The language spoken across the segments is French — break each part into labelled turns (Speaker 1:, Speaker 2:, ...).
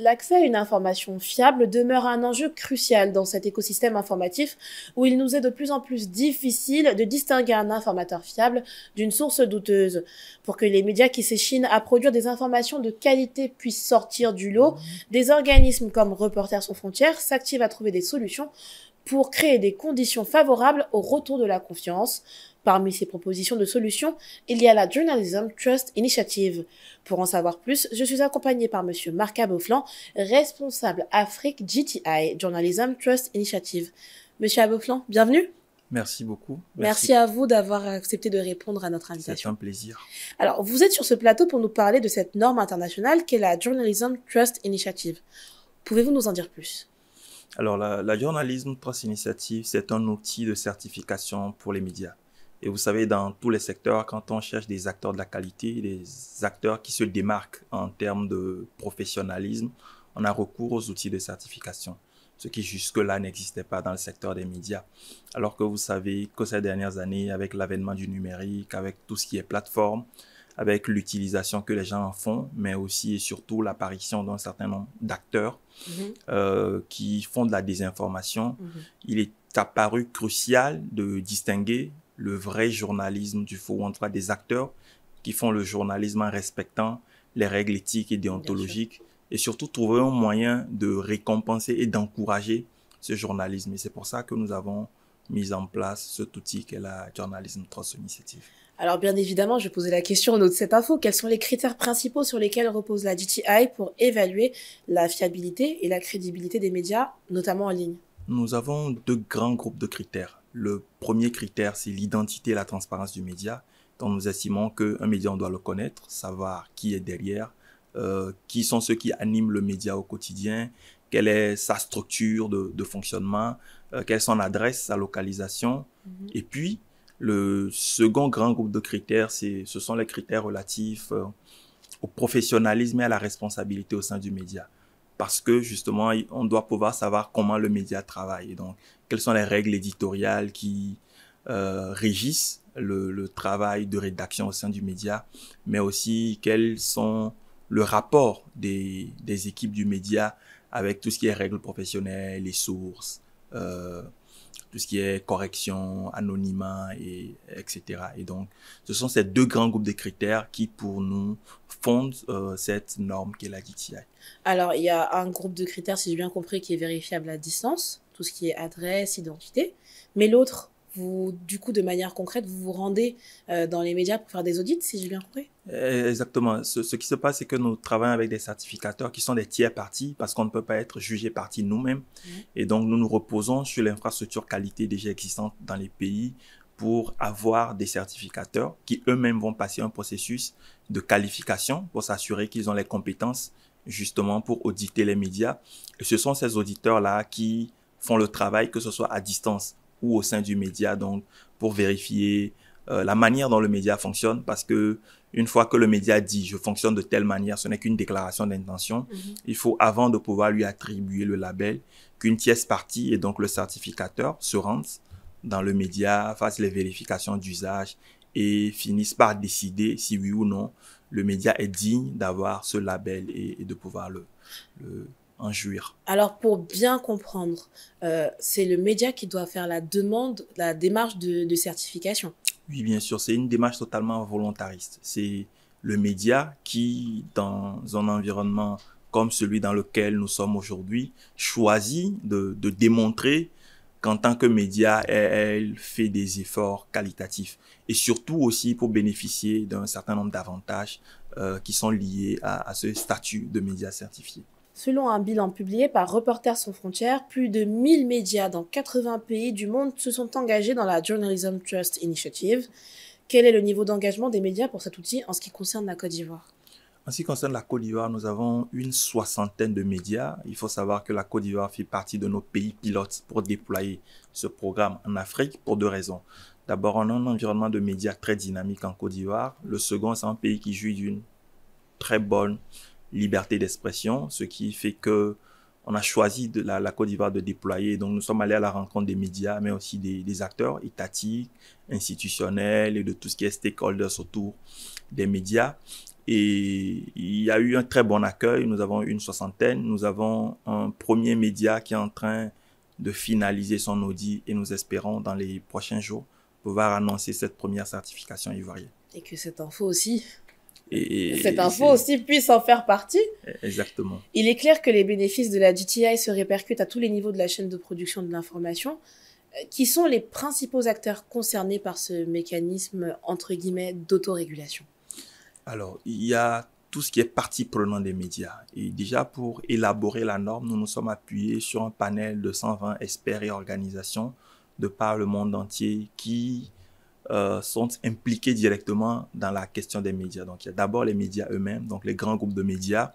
Speaker 1: L'accès à une information fiable demeure un enjeu crucial dans cet écosystème informatif où il nous est de plus en plus difficile de distinguer un informateur fiable d'une source douteuse. Pour que les médias qui s'échinent à produire des informations de qualité puissent sortir du lot, des organismes comme Reporters sans frontières s'activent à trouver des solutions pour créer des conditions favorables au retour de la confiance, Parmi ces propositions de solutions, il y a la Journalism Trust Initiative. Pour en savoir plus, je suis accompagnée par Monsieur Marc Aboflan, responsable Afrique GTI, Journalism Trust Initiative. Monsieur Aboflan, bienvenue.
Speaker 2: Merci beaucoup. Merci. à
Speaker 1: vous d'avoir accepté de répondre à notre invitation. C'est un plaisir. Alors, vous êtes sur ce plateau pour nous parler de cette norme internationale qu'est la Journalism Trust Initiative. Pouvez-vous nous en dire plus
Speaker 2: Alors, la Journalism Trust Initiative, c'est un outil de certification pour les médias. Et vous savez, dans tous les secteurs, quand on cherche des acteurs de la qualité, des acteurs qui se démarquent en termes de professionnalisme, on a recours aux outils de certification, ce qui jusque-là n'existait pas dans le secteur des médias. Alors que vous savez que ces dernières années, avec l'avènement du numérique, avec tout ce qui est plateforme, avec l'utilisation que les gens en font, mais aussi et surtout l'apparition d'un certain nombre d'acteurs mhm. euh, qui font de la désinformation, mhm. il est apparu crucial de distinguer le vrai journalisme du faux, ou en des acteurs qui font le journalisme en respectant les règles éthiques et déontologiques, et surtout trouver un moyen de récompenser et d'encourager ce journalisme. Et c'est pour ça que nous avons mis en place cet outil qu'est la journalisme Trust Initiative.
Speaker 1: Alors bien évidemment, je posais la question au nom de pas info, quels sont les critères principaux sur lesquels repose la DTI pour évaluer la fiabilité et la crédibilité des médias, notamment en ligne
Speaker 2: Nous avons deux grands groupes de critères le premier critère, c'est l'identité et la transparence du média. Donc nous estimons qu'un média, on doit le connaître, savoir qui est derrière, euh, qui sont ceux qui animent le média au quotidien, quelle est sa structure de, fonctionnement, euh, quelle est son adresse, sa localisation. Mhm. Et puis, le second grand groupe de critères, ce sont les critères relatifs euh, au professionnalisme et à la responsabilité au sein du média parce que justement, on doit pouvoir savoir comment le média travaille. Donc, quelles sont les règles éditoriales qui euh, régissent le, travail de rédaction au sein du média, mais aussi quels sont le rapport des, équipes du média avec tout ce qui est règles professionnelles, les sources, euh, tout ce qui est correction, anonymat, et, etc. Et donc, ce sont ces deux grands groupes de critères qui, pour nous, fondent euh, cette norme qu'est la DTI.
Speaker 1: Alors, il y a un groupe de critères, si j'ai bien compris, qui est vérifiable à distance, tout ce qui est adresse, identité, mais l'autre, vous, du coup, de manière concrète, vous vous rendez euh, dans les médias pour faire des audits, si j'ai bien compris
Speaker 2: euh, Exactement. Ce, qui se passe, c'est que nous travaillons avec des certificateurs qui sont des tiers parties parce qu'on ne peut pas être jugé parti nous-mêmes. Et donc, nous nous reposons sur l'infrastructure qualité déjà existante dans les pays pour avoir des certificateurs qui eux-mêmes vont passer un processus de qualification pour s'assurer qu'ils ont les compétences justement pour auditer les médias. Et ce sont ces auditeurs-là qui font le travail, que ce soit à distance ou au sein du média, donc pour vérifier euh, la manière dont le média fonctionne, parce que une fois que le média dit je fonctionne de telle manière, ce n'est qu'une déclaration d'intention. Mhm. Il faut, avant de pouvoir lui attribuer le label, qu'une tierce partie et donc le certificateur se rende dans le média, fasse les vérifications d'usage et finissent par décider si oui ou non le média est digne d'avoir ce label et, et de pouvoir le, le,
Speaker 1: alors pour bien comprendre, euh, c'est le média qui doit faire la demande, la démarche de, certification.
Speaker 2: Oui, bien sûr, c'est une démarche totalement volontariste. C'est le média qui, dans un environnement comme celui dans lequel nous sommes aujourd'hui, choisit de, démontrer qu'en tant que média, elle, fait des efforts qualitatifs et surtout aussi pour bénéficier d'un certain nombre d'avantages euh, qui sont liés à ce statut de média certifié.
Speaker 1: Selon un bilan publié par Reporters sans frontières, plus de 1000 médias dans 80 pays du monde se sont engagés dans la Journalism Trust Initiative. Quel est le niveau d'engagement des médias pour cet outil en ce qui concerne la Côte d'Ivoire
Speaker 2: en ce qui concerne la Côte d'Ivoire, nous avons une soixantaine de médias. Il faut savoir que la Côte d'Ivoire fait partie de nos pays pilotes pour déployer ce programme en Afrique pour deux raisons. D'abord, on a un environnement de médias très dynamique en Côte d'Ivoire. Le second, c'est un pays qui jouit d'une très bonne liberté d'expression, ce qui fait que on a choisi de la, Côte d'Ivoire de déployer. Donc, nous sommes allés à la rencontre des médias, mais aussi des, des acteurs étatiques, institutionnels et de tout ce qui est stakeholders autour des médias. Et il y a eu un très bon accueil. Nous avons une soixantaine. Nous avons un premier média qui est en train de finaliser son audit et nous espérons dans les prochains jours pouvoir annoncer cette première certification ivoirienne. Et
Speaker 1: que cette info
Speaker 2: aussi cette info
Speaker 1: aussi puisse en faire partie. Exactement. Il est clair que les bénéfices de la GTI se répercutent à tous les niveaux de la chaîne de production de l'information. Euh, qui sont les principaux acteurs concernés par ce mécanisme, entre guillemets, d'autorégulation
Speaker 2: Alors, il y a tout ce qui est partie prenante des médias. Et déjà, pour élaborer la norme, nous nous sommes appuyés sur un panel de 120 experts et organisations de par le monde entier qui euh, sont impliqués directement dans la question des médias. Donc, il y a d'abord les médias eux-mêmes, donc les grands groupes de médias,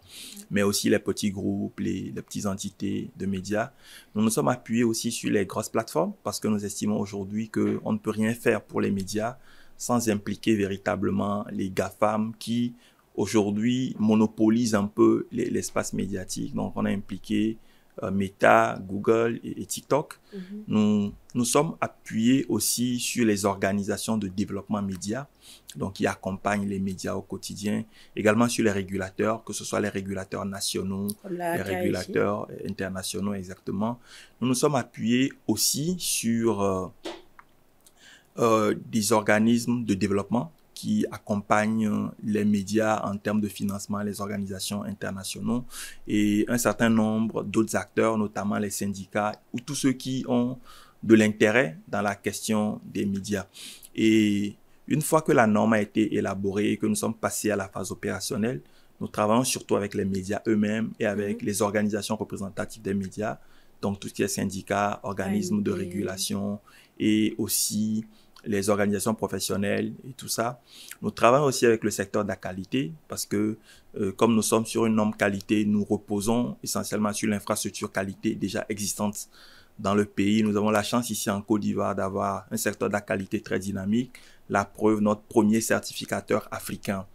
Speaker 2: mais aussi les petits groupes, les, les petites entités de médias. Nous nous sommes appuyés aussi sur les grosses plateformes parce que nous estimons aujourd'hui qu'on ne peut rien faire pour les médias sans impliquer véritablement les GAFAM qui, aujourd'hui, monopolisent un peu l'espace médiatique. Donc, on a impliqué euh, Meta, Google et, TikTok. Mhm. nous, nous sommes appuyés aussi sur les organisations de développement média, donc qui accompagnent les médias au quotidien, également sur les régulateurs, que ce soit les régulateurs nationaux, les régulateurs internationaux exactement. Nous nous sommes appuyés aussi sur euh, euh, des organismes de développement qui accompagnent les médias en termes de financement, les organisations internationaux et un certain nombre d'autres acteurs, notamment les syndicats ou tous ceux qui ont de l'intérêt dans la question des médias. Et une fois que la norme a été élaborée et que nous sommes passés à la phase opérationnelle, nous travaillons surtout avec les médias eux-mêmes et avec mhm. les organisations représentatives des médias, donc tout ce qui est syndicats, organismes de régulation et aussi les organisations professionnelles et tout ça. Nous travaillons aussi avec le secteur de la qualité parce que euh, comme nous sommes sur une norme qualité, nous reposons essentiellement sur l'infrastructure qualité déjà existante dans le pays. Nous avons la chance ici en Côte d'Ivoire d'avoir un secteur de la qualité très dynamique. La preuve, notre premier certificateur africain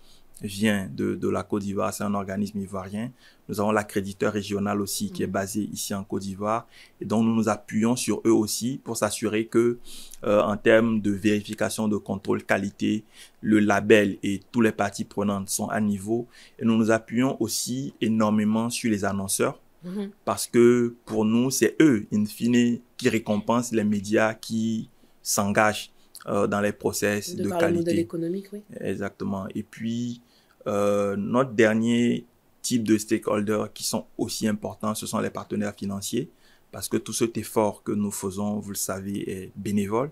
Speaker 2: vient de, de la Côte d'Ivoire, c'est un organisme ivoirien. Nous avons l'accréditeur régional aussi qui est mm. basé ici en Côte d'Ivoire et donc nous nous appuyons sur eux aussi pour s'assurer que euh, en termes de vérification, de contrôle qualité, le label et tous les parties prenantes sont à niveau et nous nous appuyons aussi énormément sur les annonceurs mm-hmm. parce que pour nous c'est eux in fine qui récompensent les médias qui s'engagent euh, dans les process de, de par Le modèle économique, oui. Exactement. Et puis, euh, notre dernier type de stakeholders qui sont aussi importants, ce sont les partenaires financiers, parce que tout cet effort que nous faisons, vous le savez, est bénévole.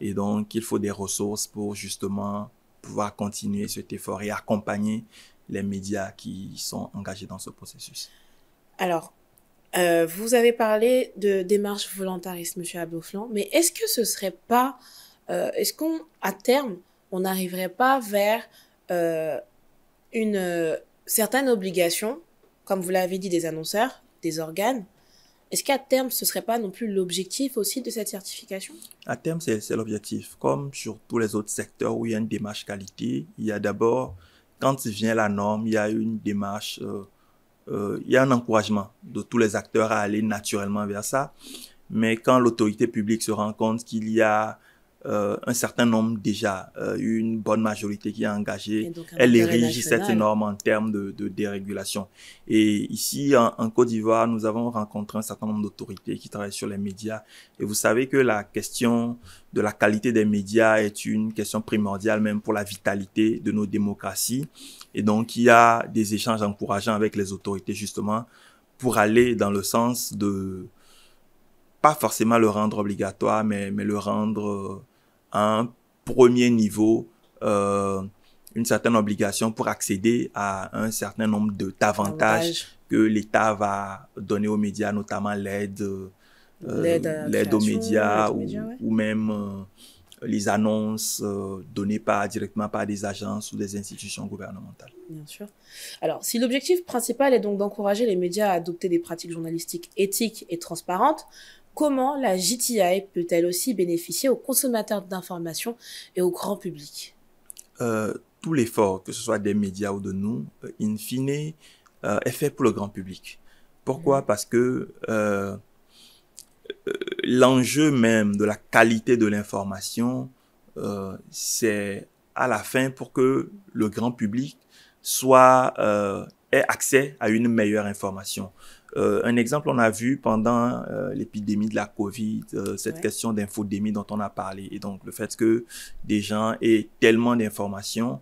Speaker 2: Et donc, il faut des ressources pour justement pouvoir continuer cet effort et accompagner les médias qui sont engagés dans ce processus.
Speaker 1: Alors, euh, vous avez parlé de démarche volontariste, M. Abouflan, mais est-ce que ce ne serait pas euh, est-ce qu'on, à terme, on n'arriverait pas vers euh, une euh, certaine obligation, comme vous l'avez dit, des annonceurs, des organes Est-ce qu'à terme, ce ne serait pas non plus l'objectif aussi de cette certification
Speaker 2: À terme, c'est l'objectif. Comme sur tous les autres secteurs où il y a une démarche qualité, il y a d'abord, quand vient la norme, il y a une démarche... il y a un encouragement de tous les acteurs à aller naturellement vers ça. Mais quand l'autorité publique se rend compte qu'il y a euh, un certain nombre déjà, euh, une bonne majorité qui est engagée, elle érige cette norme en termes de, de dérégulation. Et ici, en, en Côte d'Ivoire, nous avons rencontré un certain nombre d'autorités qui travaillent sur les médias. Et vous savez que la question de la qualité des médias est une question primordiale même pour la vitalité de nos démocraties. Et donc, il y a des échanges encourageants avec les autorités justement pour aller dans le sens de pas forcément le rendre obligatoire, mais, mais le rendre euh, un premier niveau euh, une certaine obligation pour accéder à un certain nombre de d'avantages que l'État va donner aux médias, notamment l'aide euh, l'aide aux médias, ou, même euh, les annonces données par, directement par des agences ou des institutions gouvernementales.
Speaker 1: Bien sûr. Alors, si l'objectif principal est donc d'encourager les médias à adopter des pratiques journalistiques éthiques et transparentes, comment la GTI peut-elle aussi bénéficier aux consommateurs d'informations et au grand public
Speaker 2: euh, Tout l'effort, que ce soit des médias ou de nous, euh, in fine, euh, est fait pour le grand public. Pourquoi mm. Parce que l'enjeu même de la qualité de l'information, c'est à la fin pour que le grand public ait accès à une meilleure information. Euh, un exemple, on a vu pendant euh, l'épidémie de la COVID, euh, cette question d'infodémie dont on a parlé, et donc le fait que des gens aient tellement d'informations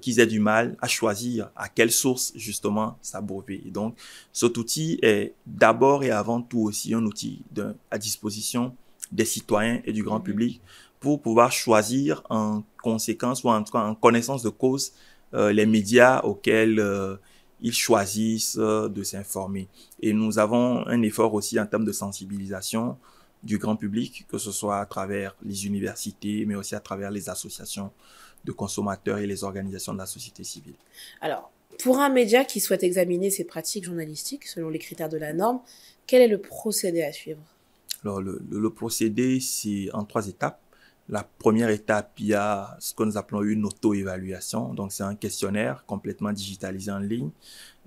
Speaker 2: qu'ils aient du mal à choisir à quelle source justement s'abreuver. Et donc, cet outil est d'abord et avant tout aussi un outil à disposition des citoyens et du grand mhm. public pour pouvoir choisir en conséquence ou en connaissance de cause les médias auxquels ils choisissent euh, de s'informer. Et nous avons un effort aussi en termes de sensibilisation du grand public, que ce soit à travers les universités, mais aussi à travers les associations de consommateurs et les organisations de la société civile.
Speaker 1: Alors, pour un média qui souhaite examiner ses pratiques journalistiques selon les critères de la norme, quel est le procédé à suivre
Speaker 2: Alors, le, procédé, c'est en trois étapes. La première étape, il y a ce que nous appelons une auto-évaluation. Donc, c'est un questionnaire complètement digitalisé en ligne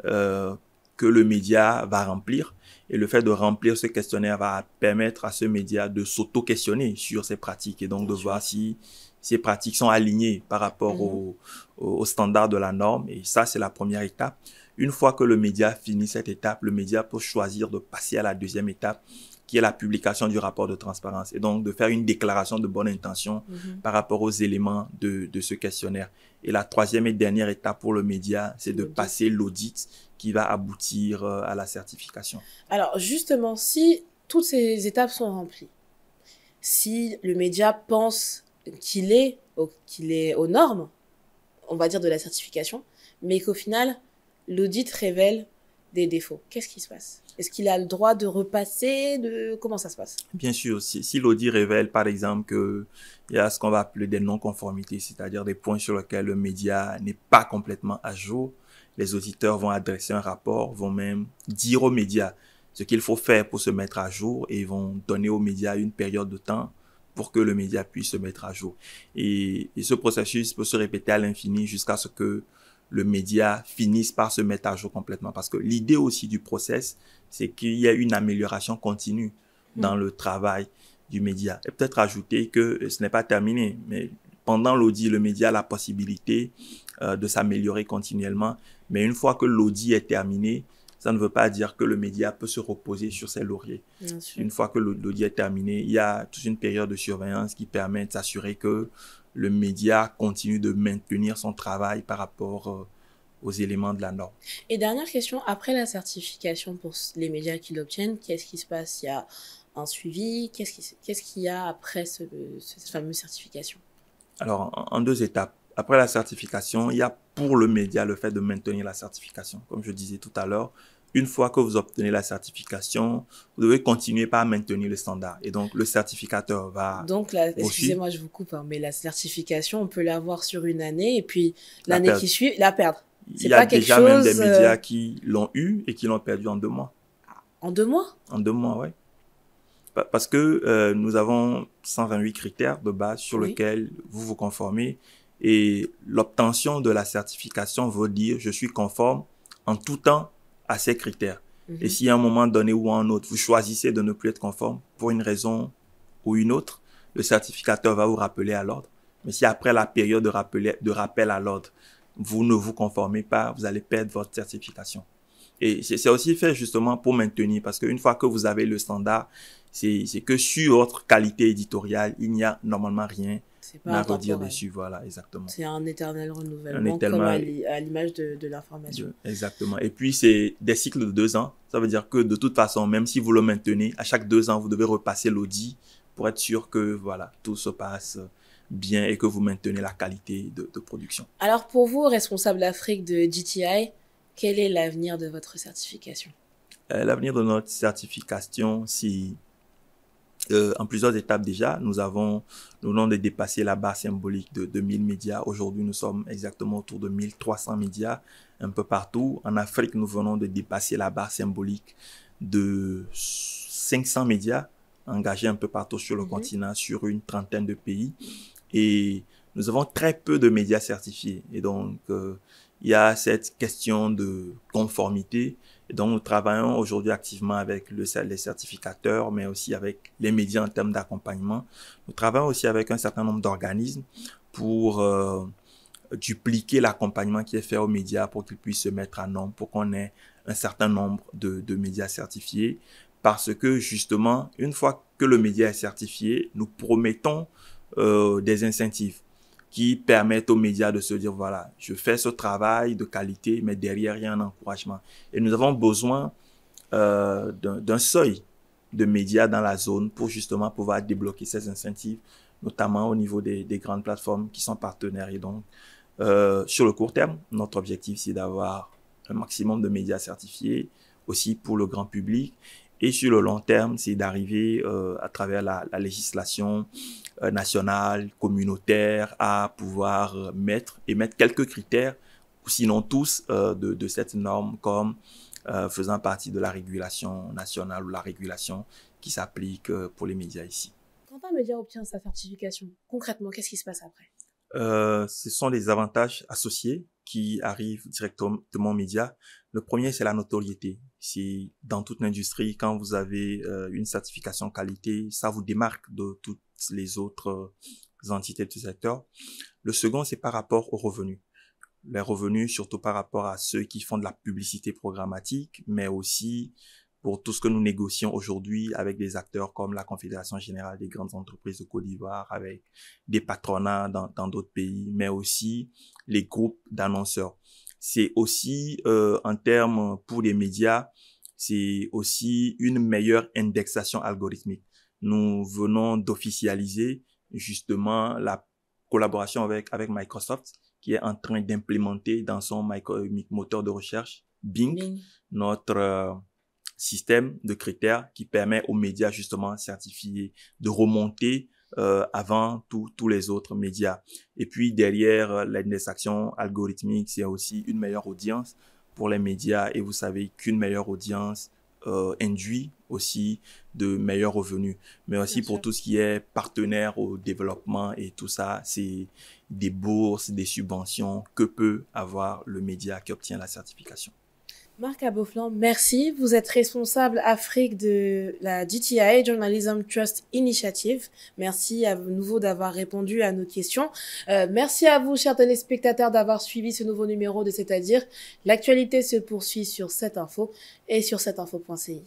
Speaker 2: euh, que le média va remplir. Et le fait de remplir ce questionnaire va permettre à ce média de s'auto-questionner sur ses pratiques et donc de voir si ces pratiques sont alignées par rapport mm-hmm. aux standards de la norme. Et ça, c'est la première étape. Une fois que le média finit cette étape, le média peut choisir de passer à la deuxième étape qui est la publication du rapport de transparence, et donc de faire une déclaration de bonne intention mhm. par rapport aux éléments de, de, ce questionnaire. Et la troisième et dernière étape pour le média, c'est de passer l'audit qui va aboutir euh, à la certification.
Speaker 1: Alors justement, si toutes ces étapes sont remplies, si le média pense qu'il est, qu'il est aux normes, on va dire de la certification, mais qu'au final, l'audit révèle des défauts, qu'est-ce qui se passe est-ce qu'il a le droit de repasser de... Comment ça se passe
Speaker 2: Bien sûr, si, si l'audit révèle par exemple qu'il y a ce qu'on va appeler des non-conformités, c'est-à-dire des points sur lesquels le média n'est pas complètement à jour, les auditeurs vont adresser un rapport, vont même dire aux médias ce qu'il faut faire pour se mettre à jour et vont donner aux médias une période de temps pour que le média puisse se mettre à jour. et ce processus peut se répéter à l'infini jusqu'à ce que le média finisse par se mettre à jour complètement. Parce que l'idée aussi du process, c'est qu'il y a une amélioration continue mm. dans le travail du média. Et peut-être ajouter que euh, ce n'est pas terminé, mais pendant l'audit, le média a la possibilité euh, de s'améliorer continuellement. Mais une fois que l'audit est terminé, ça ne veut pas dire que le média peut se reposer sur ses lauriers. Une fois que l'audit est terminé, il y a toute une période de surveillance qui permet de s'assurer que le média continue de maintenir son travail par rapport euh, aux éléments de la norme.
Speaker 1: Et dernière question, après la certification pour les médias qui l'obtiennent, qu'est-ce qui se passe Il y a un suivi Qu'est-ce qu'il y a après cette fameuse certification
Speaker 2: Alors, en deux étapes. Après la certification, il y a pour le média le fait de maintenir la certification. Comme je disais tout à l'heure, une fois que vous obtenez la certification, vous devez continuer par maintenir le standard. Et donc, le certificateur va. Donc, excusez-moi,
Speaker 1: je vous coupe, hein, mais la certification, on peut l'avoir sur une année et puis l'année qui suit, la perdre. Il y a déjà même des médias euh,
Speaker 2: qui l'ont eu et qui l'ont perdu en deux mois. En deux mois En deux mois, oui. Parce que euh, nous avons 128 critères de base sur lesquels vous vous conformez et l'obtention de la certification veut dire je suis conforme en tout temps à ces critères. Mhm. Et si à un moment donné ou à un autre, vous choisissez de ne plus être conforme pour une raison ou une autre, le certificateur va vous rappeler à l'ordre. Mais si après la période de, rappeler, de rappel à l'ordre, vous ne vous conformez pas, vous allez perdre votre certification. Et c'est aussi fait justement pour maintenir, parce qu'une fois que vous avez le standard, c'est que sur votre qualité éditoriale, il n'y a normalement rien à redire Voilà, exactement. C'est
Speaker 1: un éternel renouvellement, comme à l'image de, l'information.
Speaker 2: Exactement. Et puis, c'est des cycles de deux ans. Ça veut dire que de toute façon, même si vous le maintenez, à chaque deux ans, vous devez repasser l'audit pour être sûr que voilà, tout se passe bien et que vous maintenez la qualité de, production.
Speaker 1: Alors, pour vous, responsable Afrique de GTI, quel est l'avenir de votre certification
Speaker 2: euh, L'avenir de notre certification, si en plusieurs étapes déjà. Nous avons, nous venons de dépasser la barre symbolique de 2000 médias. Aujourd'hui, nous sommes exactement autour de 1300 médias un peu partout. En Afrique, nous venons de dépasser la barre symbolique de 500 médias engagés un peu partout sur le mhm. continent, sur une trentaine de pays. Et nous avons très peu de médias certifiés. Et donc, euh, il y a cette question de conformité donc, nous travaillons aujourd'hui activement avec le, des certificateurs, mais aussi avec les médias en termes d'accompagnement. Nous travaillons aussi avec un certain nombre d'organismes pour euh, dupliquer l'accompagnement qui est fait aux médias pour qu'ils puissent se mettre à nom, pour qu'on ait un certain nombre de, médias certifiés. Parce que justement, une fois que le média est certifié, nous promettons euh, des incentives qui permettent aux médias de se dire, voilà, je fais ce travail de qualité, mais derrière, il y a un encouragement. Et nous avons besoin euh, d'un seuil de médias dans la zone pour justement pouvoir débloquer ces incentives, notamment au niveau des, grandes plateformes qui sont partenaires. Et donc, euh, sur le court terme, notre objectif, c'est d'avoir un maximum de médias certifiés, aussi pour le grand public, et sur le long terme, c'est d'arriver euh, à travers la, la législation euh, nationale, communautaire, à pouvoir euh, mettre et mettre quelques critères, sinon tous, euh, de, de, cette norme comme faisant partie de la régulation nationale ou la régulation qui s'applique pour les médias ici.
Speaker 1: Quand un média obtient sa certification, concrètement, qu'est-ce qui se passe après
Speaker 2: Ce sont les avantages associés qui arrivent directement de mon média. Le premier, c'est la notoriété. C'est dans toute l'industrie, quand vous avez euh, une certification qualité, ça vous démarque de toutes les autres euh, entités de secteur. Le second, c'est par rapport aux revenus. Les revenus, surtout par rapport à ceux qui font de la publicité programmatique, mais aussi pour tout ce que nous négocions aujourd'hui avec des acteurs comme la Confédération générale des grandes entreprises de Côte d'Ivoire, avec des patronats dans d'autres pays, mais aussi les groupes d'annonceurs. C'est aussi, en euh, termes pour les médias, c'est aussi une meilleure indexation algorithmique. Nous venons d'officialiser justement la collaboration avec, avec Microsoft qui est en train d'implémenter dans son micro, euh, moteur de recherche Bing, notre euh, système de critères qui permet aux médias justement certifiés de remonter euh, avant tous les autres médias. Et puis derrière euh, des algorithmique, c'est aussi une meilleure audience pour les médias et vous savez qu'une meilleure audience euh, induit aussi de meilleurs revenus. Mais aussi pour tout ce qui est partenaire au développement et tout ça, c'est des bourses, des subventions que peut avoir le média qui obtient la certification.
Speaker 1: Marc Aboflan, merci. Vous êtes responsable Afrique de la GTI, Journalism Trust Initiative. Merci à nouveau d'avoir répondu à nos questions. Euh, merci à vous, chers téléspectateurs, d'avoir suivi ce nouveau numéro de C'est-à-dire l'actualité se poursuit sur cette info et sur cetteinfo.ci.